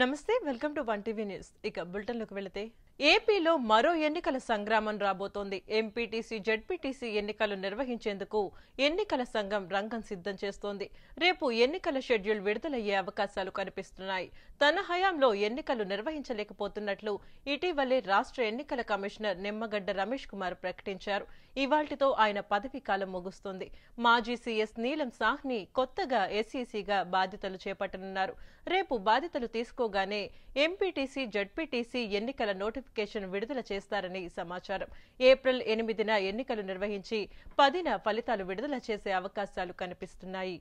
నమస్తే welcome to one TV news ఇక లోకి వెళితే ఏపీలో మరో ఎన్నికల సంగ్రామం రాబోతోంది ఎంపీటీసీ జడ్పీటీసీ ఎన్నికలు నిర్వహించేందుకు ఎన్నికల సంఘం రంగం సిద్ధం చేస్తోంది రేపు ఎన్నికల షెడ్యూల్ విడుదలయ్యే అవకాశాలు కనిపిస్తున్నాయి తన హయాంలో ఎన్నికలు నిర్వహించలేకపోతున్నట్లు ఇటీవలే రాష్ట్ర ఎన్నికల కమిషనర్ నిమ్మగడ్డ రమేష్ కుమార్ ప్రకటించారు ఇవాల్టితో ఆయన పదవీ కాలం ముగుస్తుంది మాజీ సీఎస్ నీలం సాహ్ని కొత్తగా ఎస్ఈసీగా బాధ్యతలు చేపట్టనున్నారు రేపు బాధ్యతలు తీసుకు చేసుకోగానే ఎంపీటీసీ జడ్పీటీసీ ఎన్నికల నోటిఫికేషన్ విడుదల చేస్తారని సమాచారం ఏప్రిల్ ఎనిమిదిన ఎన్నికలు నిర్వహించి పదిన ఫలితాలు విడుదల చేసే అవకాశాలు కనిపిస్తున్నాయి